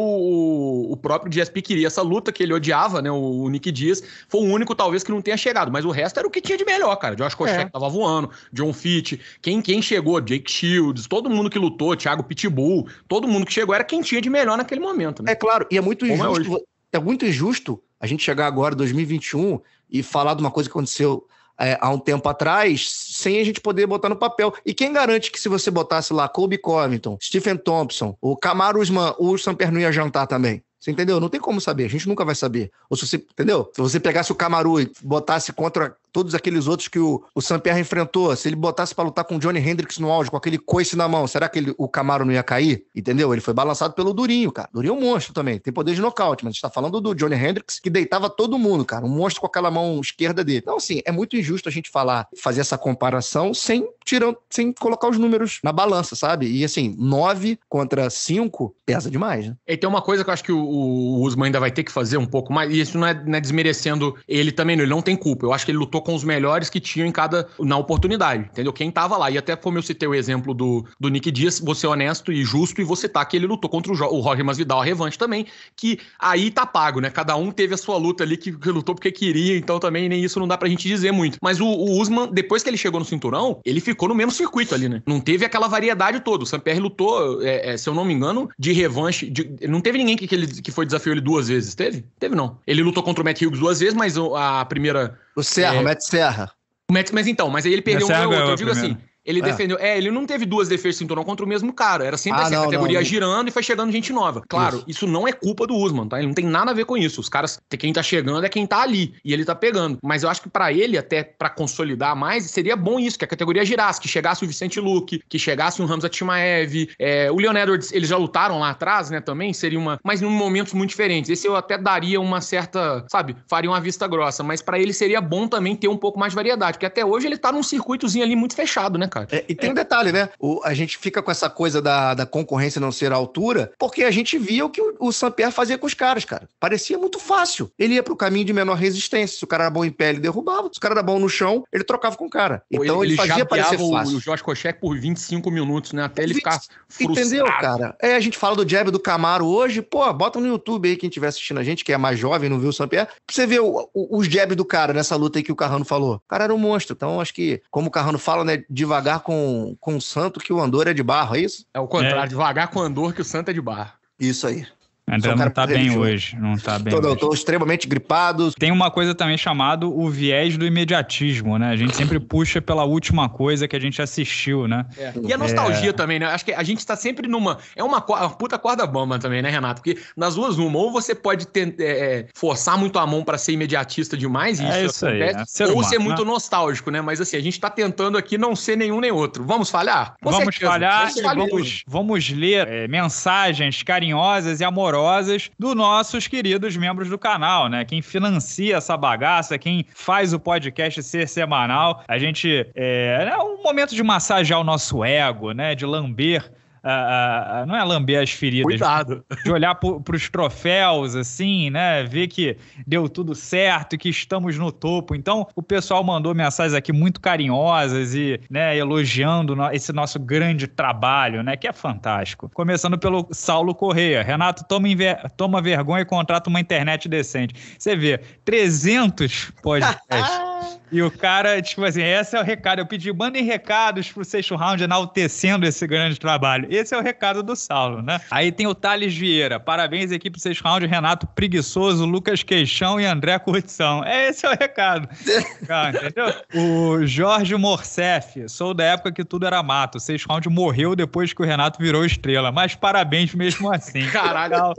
[SPEAKER 2] o próprio GSP queria essa luta que ele odiava, né? O, o, Nick Dias, foi o único, talvez, que não tenha chegado. Mas o resto era o que tinha de melhor, cara. Josh é. Koscheck é. tava voando, John Fitch, quem, quem chegou, Jake Shields, todo mundo que lutou, Thiago Pitbull, todo mundo que chegou era quem tinha de melhor naquele momento, né? É claro, e é muito Como injusto. É, é muito injusto a gente chegar
[SPEAKER 3] agora, 2021, e falar de uma coisa que aconteceu é, há um tempo atrás, sem a gente poder botar no papel. E quem garante que se você botasse lá Kobe Covington, Stephen Thompson, o Camaro Usman, o Samper não ia jantar também? Você entendeu? Não tem como saber, a gente nunca vai saber. Ou se você, entendeu? Se você pegasse o Camaru e botasse contra todos aqueles outros que o, o Sampierre enfrentou, se ele botasse para lutar com o Johnny Hendricks no auge, com aquele coice na mão, será que ele, o Camaro não ia cair? Entendeu? Ele foi balançado pelo Durinho, cara. Durinho é um monstro também, tem poder de nocaute, mas a gente tá falando do Johnny Hendricks, que deitava todo mundo, cara. Um monstro com aquela mão esquerda dele. Então, assim, é muito injusto a gente falar, fazer essa comparação sem tirando, sem colocar os números na balança, sabe? E assim, nove contra cinco pesa demais, né?
[SPEAKER 2] E tem uma coisa que eu acho que o, o Usman ainda vai ter que fazer um pouco mais, e isso não é, não é desmerecendo ele também, não. Ele não tem culpa. Eu acho que ele lutou com os melhores que tinham em cada na oportunidade, entendeu? Quem tava lá. E até como eu citei o exemplo do, do Nick Dias, vou ser é honesto e justo e vou citar tá que ele lutou contra o, jo o Roger Masvidal a revanche também, que aí tá pago, né? Cada um teve a sua luta ali que, que lutou porque queria, então também nem isso não dá pra gente dizer muito. Mas o, o Usman, depois que ele chegou no cinturão, ele ficou no mesmo circuito ali, né? Não teve aquela variedade toda. O Sampierre lutou, é, é, se eu não me engano, de revanche. De, não teve ninguém que, que, ele, que foi desafiou ele duas vezes, teve? Teve não. Ele lutou contra o Matt Hughes duas vezes, mas a primeira o Serra, é, Matt Serra. O Matt, mas então, mas aí ele perdeu um outro. Eu digo primeiro. assim, ele é. defendeu. É, ele não teve duas defesas cinturão contra o mesmo cara. Era sempre ah, essa assim, não, categoria não. girando e foi chegando gente nova. Claro, isso. isso. não é culpa do Usman, tá? Ele não tem nada a ver com isso. Os caras, quem tá chegando é quem tá ali. E ele tá pegando. Mas eu acho que para ele, até para consolidar mais, seria bom isso, que a categoria girasse, que chegasse o Vicente Luke, que chegasse um Ramza Timaev. É, o Leon Edwards, eles já lutaram lá atrás, né? Também seria uma. Mas em momentos muito diferentes. Esse eu até daria uma certa. Sabe? Faria uma vista grossa. Mas para ele seria bom também ter um pouco mais de variedade. Porque até hoje ele tá num circuitozinho ali muito fechado, né, cara? É, e tem um detalhe, né? O, a gente fica com essa coisa da, da concorrência não ser à altura,
[SPEAKER 3] porque a gente via o que o, o Saint-Pierre fazia com os caras, cara. Parecia muito fácil. Ele ia pro caminho de menor resistência. Se o cara era bom em pele, ele derrubava. Se o cara era bom no chão, ele trocava com o cara. Então ele, ele fazia parecer fácil. O
[SPEAKER 2] Josh Koscheck por 25 minutos, né? Até ele 20... ficar frustrado. Entendeu, cara? É, a gente
[SPEAKER 3] fala do jab do Camaro hoje. Pô, bota no YouTube aí quem estiver assistindo a gente, que é mais jovem, não viu o Saint-Pierre. Pra você ver os jabs do cara nessa luta aí que o Carrano falou. O cara era um monstro. Então acho que, como o Carrano fala, né? Devagar devagar com, com o santo que o Andor é de barro, é isso? É o contrário, é.
[SPEAKER 2] devagar com o Andor que o santo
[SPEAKER 1] é
[SPEAKER 3] de barro. Isso aí.
[SPEAKER 1] André não tá bem hoje, não tá bem. Tô, não, tô extremamente gripado. Tem uma coisa também chamada o viés do imediatismo, né? A gente sempre puxa pela última coisa que a gente assistiu, né?
[SPEAKER 2] É. E a nostalgia é. também, né? Acho que a gente tá sempre numa. É uma, uma puta corda bamba também, né, Renato? Porque nas duas, uma, ou você pode ter, é, forçar muito a mão para ser imediatista demais, e é isso, é acontece, ou ser muito né? nostálgico, né? Mas assim, a gente tá tentando aqui não ser nenhum nem outro. Vamos falhar? Com vamos certeza. falhar, vamos,
[SPEAKER 1] vamos, ler é, mensagens carinhosas e amorosas generosas dos nossos queridos membros do canal, né? Quem financia essa bagaça, quem faz o podcast ser semanal. A gente é, é um momento de massagear o nosso ego, né? De lamber a, a, não é lamber as feridas. Cuidado. De olhar para os troféus, assim, né? Ver que deu tudo certo e que estamos no topo. Então, o pessoal mandou mensagens aqui muito carinhosas e, né, elogiando esse nosso grande trabalho, né? Que é fantástico. Começando pelo Saulo Correia. Renato, toma, toma vergonha e contrata uma internet decente. Você vê, 300 podcasts. E o cara, tipo assim, esse é o recado. Eu pedi, mandem recados pro sexto round enaltecendo esse grande trabalho. Esse é o recado do Saulo, né? Aí tem o Thales Vieira. Parabéns, equipe do sexto round, Renato Preguiçoso, Lucas Queixão e André Curtição. É, esse é o recado. Ah, entendeu? O Jorge Morcef. Sou da época que tudo era mato. O sexto round morreu depois que o Renato virou estrela. Mas parabéns mesmo assim. Caralho.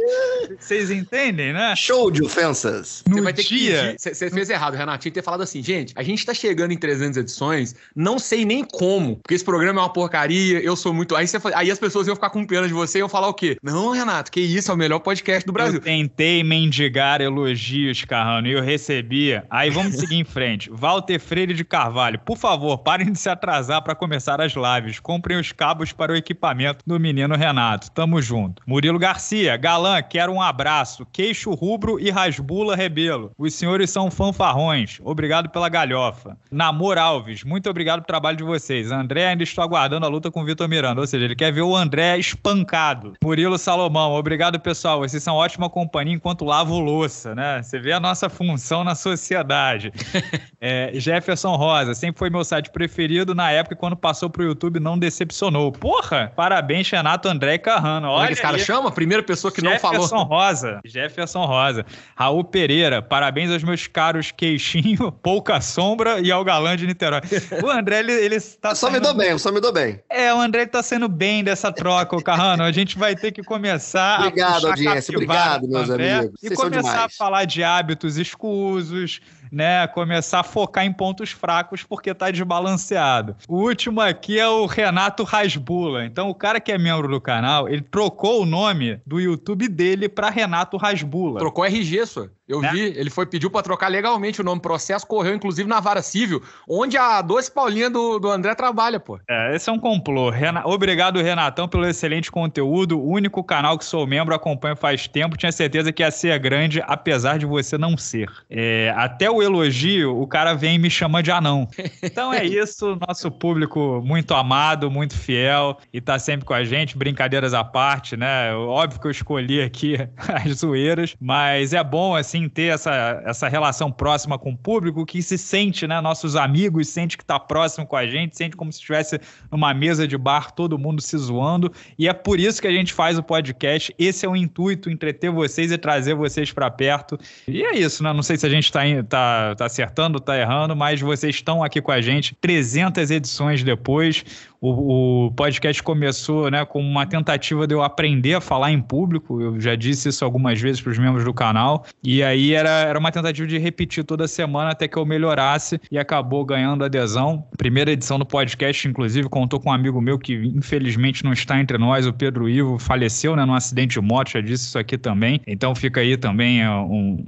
[SPEAKER 1] Vocês entendem, né? Show de ofensas. No você vai ter dia...
[SPEAKER 2] Você fez errado, Renato. Tinha que ter falado assim, gente. A gente tá chegando em 300 edições, não sei nem como, porque esse programa é uma porcaria, eu sou muito. Aí, você, aí as pessoas iam ficar com pena de você e iam falar o quê?
[SPEAKER 1] Não, Renato, que isso, é o melhor podcast do Brasil. Eu tentei mendigar elogios, Carrano, e eu recebia. Aí vamos seguir em frente. Walter Freire de Carvalho, por favor, parem de se atrasar para começar as lives. Comprem os cabos para o equipamento do menino Renato. Tamo junto. Murilo Garcia, galã, quero um abraço. Queixo rubro e rasbula rebelo. Os senhores são fanfarrões. Obrigado pela galera galhofa. Namor Alves, muito obrigado pelo trabalho de vocês. André ainda estou aguardando a luta com o Vitor Miranda, ou seja, ele quer ver o André espancado. Murilo Salomão, obrigado pessoal, vocês são ótima companhia enquanto lavo louça, né? Você vê a nossa função na sociedade. é, Jefferson Rosa, sempre foi meu site preferido na época quando passou pro YouTube, não decepcionou. Porra! Parabéns, Renato, André e Carrano. É Olha Como esse cara aí. chama? Primeira pessoa que Jefferson não falou. Jefferson Rosa. Jefferson Rosa. Raul Pereira, parabéns aos meus caros queixinho, pouca sorte Sombra e ao galã de Niterói. O André, ele, ele tá só sendo... me dou bem, só me dou bem. É, o André tá sendo bem dessa troca, o Carrano. A gente vai ter que começar. obrigado, a audiência. Obrigado, meus André, amigos. Vocês e começar a falar de hábitos escusos, né? Começar a focar em pontos fracos porque tá desbalanceado. O último aqui é o Renato Rasbula. Então, o cara que é membro do canal, ele trocou o nome do YouTube dele para Renato Rasbula. Trocou RG, só. Eu né? vi, ele foi pediu para
[SPEAKER 2] trocar legalmente o nome. Processo correu, inclusive, na vara civil, onde a doce Paulinha do, do André trabalha, pô.
[SPEAKER 1] É, esse é um complô. Rena... Obrigado, Renatão, pelo excelente conteúdo. O único canal que sou membro, acompanho faz tempo. Tinha certeza que ia ser grande, apesar de você não ser. É, até o elogio, o cara vem me chamando de anão. Então é isso, nosso público muito amado, muito fiel e tá sempre com a gente. Brincadeiras à parte, né? Óbvio que eu escolhi aqui as zoeiras, mas é bom, assim, assim ter essa, essa relação próxima com o público que se sente, né? Nossos amigos sente que está próximo com a gente, sente como se estivesse numa mesa de bar, todo mundo se zoando. E é por isso que a gente faz o podcast. Esse é o intuito, entreter vocês e trazer vocês para perto. E é isso, né? Não sei se a gente está tá, tá acertando, está errando, mas vocês estão aqui com a gente 300 edições depois. O, o, podcast começou né, com uma tentativa de eu aprender a falar em público. Eu já disse isso algumas vezes para os membros do canal. E aí era, era uma tentativa de repetir toda semana até que eu melhorasse e acabou ganhando adesão. Primeira edição do podcast, inclusive, contou com um amigo meu que infelizmente não está entre nós, o Pedro Ivo, faleceu né, num acidente de moto. Já disse isso aqui também. Então fica aí também é, um,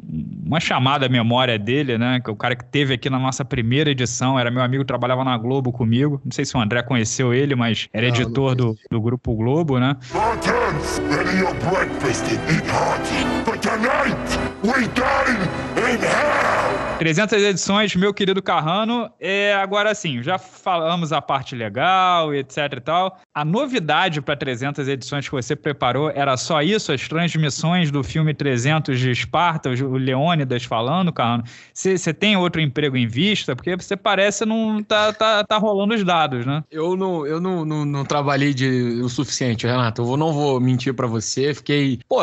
[SPEAKER 1] uma chamada à memória dele, né? Que é o cara que teve aqui na nossa primeira edição era meu amigo, trabalhava na Globo comigo. Não sei se o André conheceu conheceu ele, mas era ah, editor do, do Grupo Globo, né? Mortals, ready your breakfast and eat hearty. But tonight, we 300 edições, meu querido Carrano. É, agora sim, já falamos a parte legal, etc e tal. A novidade para 300 edições que você preparou era só isso? As transmissões do filme 300 de Esparta, o Leônidas falando, Carrano? Você tem outro emprego em vista? Porque você parece não tá, tá, tá rolando os dados, né?
[SPEAKER 2] Eu não, eu não, não, não trabalhei de, o suficiente, Renato. Eu não vou mentir para você. Fiquei... Pô,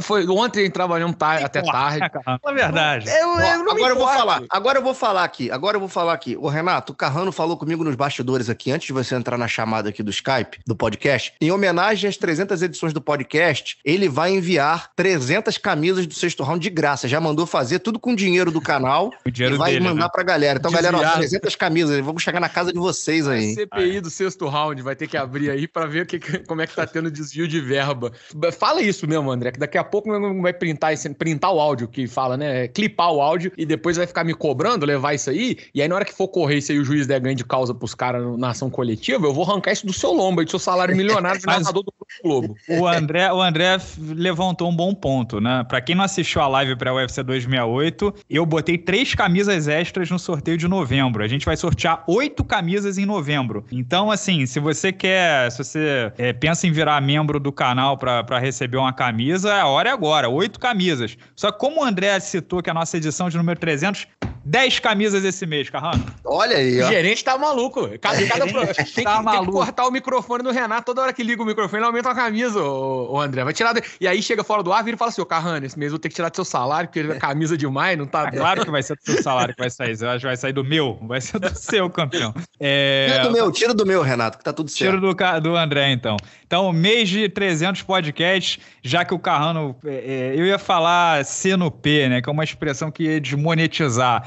[SPEAKER 2] foi, ontem trabalhamos tar, até tarde. É, verdade. Eu, eu não agora eu vou falar falar,
[SPEAKER 3] agora eu vou falar aqui, agora eu vou falar aqui. O Renato, o Carrano falou comigo nos bastidores aqui, antes de você entrar na chamada aqui do Skype, do podcast, em homenagem às 300 edições do podcast, ele vai enviar 300 camisas do sexto round de graça. Já mandou fazer tudo com dinheiro do canal o dinheiro e vai dele, mandar né? pra galera. Então, Desviado. galera, ó, 300 camisas, vamos chegar na casa de vocês aí. A
[SPEAKER 2] CPI do sexto round vai ter que abrir aí para ver que, como é que tá tendo desvio de verba. Fala isso mesmo, André, que daqui a pouco vai printar, printar o áudio que fala, né? Clipar o áudio e depois vai ficar me cobrando, levar isso aí, e aí na hora que for correr isso aí o juiz der ganho de causa pros caras na ação coletiva, eu vou arrancar isso do seu lombo aí, do seu salário milionário de narrador
[SPEAKER 1] do Globo. O André, o André levantou um bom ponto, né? Pra quem não assistiu a live pra UFC 268, eu botei três camisas extras no sorteio de novembro. A gente vai sortear oito camisas em novembro. Então, assim, se você quer, se você é, pensa em virar membro do canal para receber uma camisa, a hora é agora, oito camisas. Só que como o André citou que a nossa edição de número 300 much. 10 camisas esse mês, Carrano.
[SPEAKER 2] Olha aí, ó. O gerente tá maluco. Cada, cada pro... Tá tem, que, tá maluco. tem que cortar o microfone
[SPEAKER 1] do Renato toda hora que liga o microfone, ele aumenta a camisa, o, André. Vai tirar.
[SPEAKER 2] E aí chega fora do ar, vira e fala assim: ô Carrano, esse mês eu vou ter que tirar do seu salário, porque ele é camisa demais, não tá. É claro que
[SPEAKER 1] vai ser do seu salário que vai sair. Eu acho que vai sair do meu, vai ser do seu, campeão. É... Tira do meu, tira do meu, Renato, que tá tudo certo. Tira do, do André, então. Então, mês de 300 podcasts, já que o Carrano. É, é, eu ia falar C no P, né? Que é uma expressão que ia desmonetizar.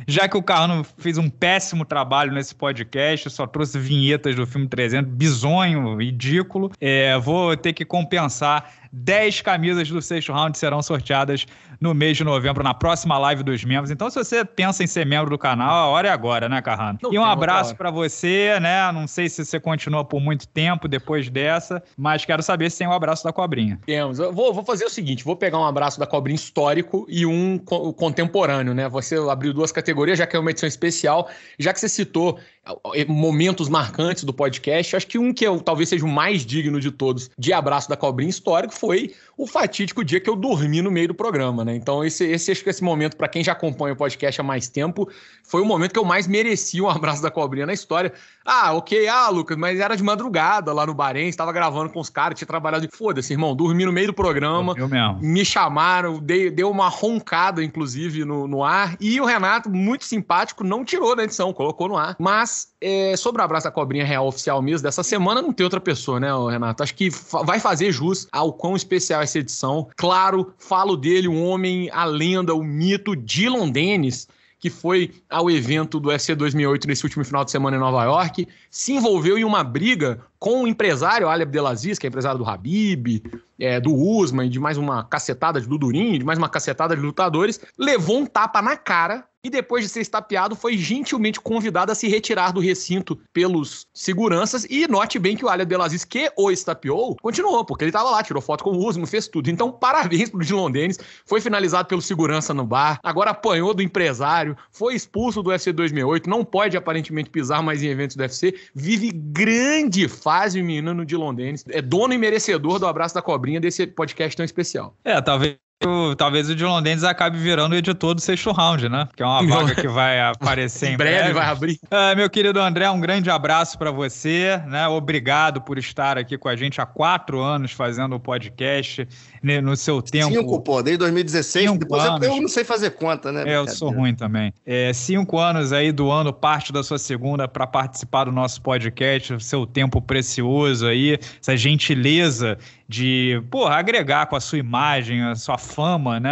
[SPEAKER 1] Já que o Carrano fez um péssimo trabalho nesse podcast, só trouxe vinhetas do filme 300, bizonho, ridículo, é, vou ter que compensar 10 camisas do sexto round serão sorteadas no mês de novembro, na próxima live dos membros. Então, se você pensa em ser membro do canal, a hora é agora, né, Carrano? Não e um abraço para você, né? Não sei se você continua por muito tempo depois dessa, mas quero saber se tem o um abraço da cobrinha. Temos.
[SPEAKER 2] Eu vou, vou fazer o seguinte: vou pegar um abraço da cobrinha histórico e um co contemporâneo, né? Você abriu duas categorias categoria, já que é uma edição especial, já que você citou momentos marcantes do podcast, acho que um que eu, talvez seja o mais digno de todos de abraço da cobrinha histórico foi o fatídico dia que eu dormi no meio do programa, né? Então esse, esse acho que esse momento para quem já acompanha o podcast há mais tempo foi o momento que eu mais mereci um abraço da cobrinha na história. Ah, ok, ah, Lucas, mas era de madrugada lá no Bahrein, estava gravando com os caras, tinha trabalhado. Foda-se, irmão, dormi no meio do programa. mesmo. Me chamaram, deu uma roncada, inclusive, no, no ar. E o Renato, muito simpático, não tirou da edição, colocou no ar. Mas é, sobre o abraço da cobrinha real oficial mesmo, dessa semana não tem outra pessoa, né, Renato? Acho que vai fazer jus ao quão especial essa edição. Claro, falo dele, o um homem, a lenda, o mito, Dylan Dennis que foi ao evento do UFC 2008 nesse último final de semana em Nova York, se envolveu em uma briga com o empresário Ali Abdelaziz, que é empresário do Habib, é, do Usman, de mais uma cacetada de Dudurinho, de mais uma cacetada de lutadores, levou um tapa na cara e depois de ser estapeado, foi gentilmente convidado a se retirar do recinto pelos seguranças. E note bem que o Alia Belaziz, que o estapeou, continuou, porque ele estava lá, tirou foto com o Usman, fez tudo. Então, parabéns pro Dilon Dennis. Foi finalizado pelo segurança no bar, agora apanhou do empresário, foi expulso do UFC 2008, não pode aparentemente pisar mais em eventos do UFC. Vive grande fase o menino Dilon Dennis. É dono e merecedor do abraço da cobrinha desse podcast tão especial.
[SPEAKER 1] É, talvez o, talvez o Dylan Dennis acabe virando o editor do sexto round, né? Que é uma vaga então, que vai aparecer em, breve, breve. vai abrir. Uh, meu querido André, um grande abraço para você, né? Obrigado por estar aqui com a gente há quatro anos fazendo o podcast né, no seu tempo. Cinco, pô, desde 2016. Cinco depois anos. Eu,
[SPEAKER 3] eu não sei fazer conta, né? É, eu sou ruim
[SPEAKER 1] também. É, cinco anos aí doando parte da sua segunda para participar do nosso podcast, seu tempo precioso aí, essa gentileza de porra, agregar com a sua imagem, a sua fama, né?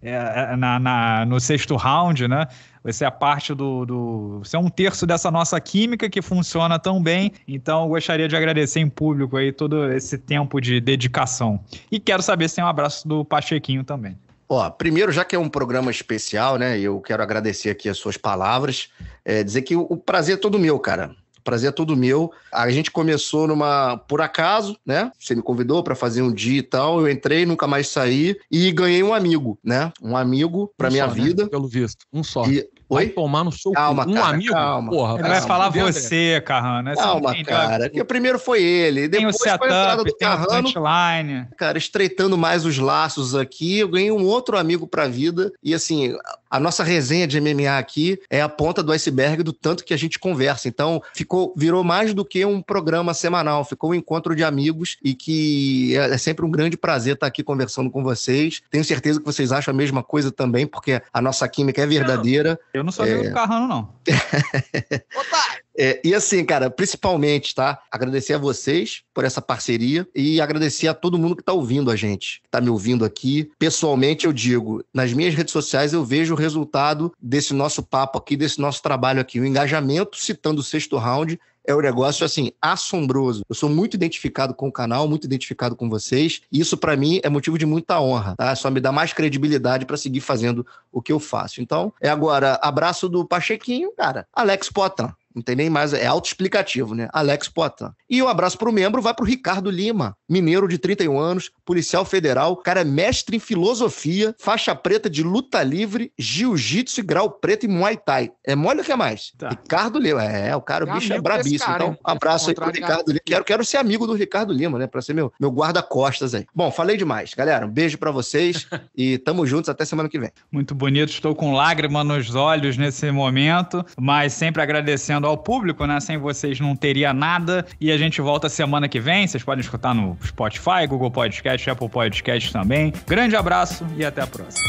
[SPEAKER 1] É, é, na, na, no sexto round, né? Você é parte do, do. Você é um terço dessa nossa química que funciona tão bem. Então, eu gostaria de agradecer em público aí todo esse tempo de dedicação. E quero saber se tem um abraço do Pachequinho também.
[SPEAKER 3] Ó, primeiro, já que é um programa especial, né? Eu quero agradecer aqui as suas palavras, é, dizer que o, o prazer é todo meu, cara prazer é todo meu. A gente começou numa por acaso, né? Você me convidou para fazer um dia e tal, eu entrei, nunca mais saí e ganhei um amigo, né? Um amigo para um minha só, né? vida. Né? Pelo
[SPEAKER 2] visto, um só. E, Vai Oi? tomar no seu calma, um cara, amigo? Calma, porra. Ele vai falar você,
[SPEAKER 1] Carrano. Calma, cara. Que primeiro foi ele. Tem depois o setup, foi a entrada do Carrano. Cara,
[SPEAKER 3] estreitando mais os laços aqui, eu ganhei um outro amigo pra vida. E assim, a nossa resenha de MMA aqui é a ponta do iceberg do tanto que a gente conversa. Então, ficou, virou mais do que um programa semanal, ficou um encontro de amigos e que é, é sempre um grande prazer estar aqui conversando com vocês. Tenho certeza que vocês acham a mesma coisa também, porque a nossa química é verdadeira. Não, eu eu não sou é... do
[SPEAKER 1] Carrano, não.
[SPEAKER 3] Otário! É, e assim, cara, principalmente, tá? Agradecer a vocês por essa parceria e agradecer a todo mundo que tá ouvindo a gente, que tá me ouvindo aqui. Pessoalmente, eu digo, nas minhas redes sociais eu vejo o resultado desse nosso papo aqui, desse nosso trabalho aqui. O engajamento, citando o sexto round, é um negócio assim assombroso. Eu sou muito identificado com o canal, muito identificado com vocês, e isso para mim é motivo de muita honra, tá? Só me dá mais credibilidade para seguir fazendo o que eu faço. Então, é agora abraço do Pachequinho, cara. Alex Potan. Não tem nem mais, é autoexplicativo, né? Alex Potan. E um abraço para o membro vai para o Ricardo Lima, mineiro de 31 anos, policial federal, cara é mestre em filosofia, faixa preta de luta livre, jiu-jitsu e grau preto e muay thai. É mole o que é mais? Tá. Ricardo Lima, é, o cara, o bicho é brabíssimo. Cara, então, abraço aí pro Ricardo Lima. Quero, quero ser amigo do Ricardo Lima, né? Para ser meu, meu guarda-costas aí. Bom, falei demais, galera. Um beijo para vocês e tamo juntos até semana que vem.
[SPEAKER 1] Muito bonito, estou com lágrima nos olhos nesse momento, mas sempre agradecendo ao público, né? Sem vocês não teria nada. E a gente volta semana que vem. Vocês podem escutar no Spotify, Google Podcast, Apple Podcast também. Grande abraço e até a próxima.